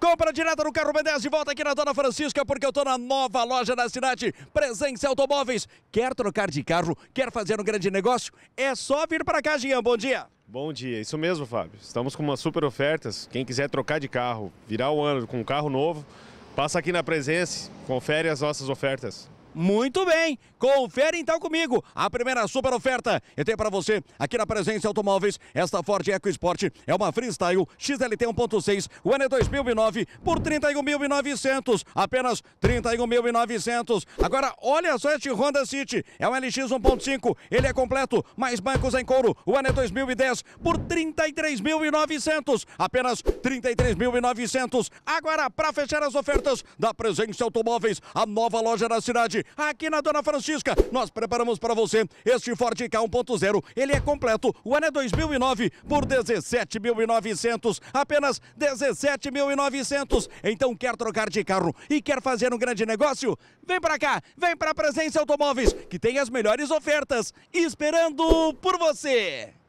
Compra direto no carro B10 de volta aqui na Dona Francisca, porque eu tô na nova loja da cidade, Presença Automóveis. Quer trocar de carro? Quer fazer um grande negócio? É só vir para cá, Jean. Bom dia. Bom dia, isso mesmo, Fábio. Estamos com umas super ofertas. Quem quiser trocar de carro, virar o ano com um carro novo, passa aqui na Presença, confere as nossas ofertas. Muito bem, confere então comigo a primeira super oferta. Eu tenho para você aqui na Presença Automóveis esta Ford EcoSport. É uma Freestyle XLT 1.6, o ano 2009 por 31.900, apenas 31.900. Agora olha só este Honda City, é um LX 1.5, ele é completo, mais bancos em couro, o ano 2010 por 33.900, apenas 33.900. Agora para fechar as ofertas da Presença Automóveis, a nova loja da cidade hoje aqui na Dona Francisca. Nós preparamos para você este Ford K 1.0. Ele é completo. O ano é 2009 por 17.900. Apenas 17.900. Então quer trocar de carro e quer fazer um grande negócio? Vem para cá, vem para a Presença Automóveis, que tem as melhores ofertas esperando por você.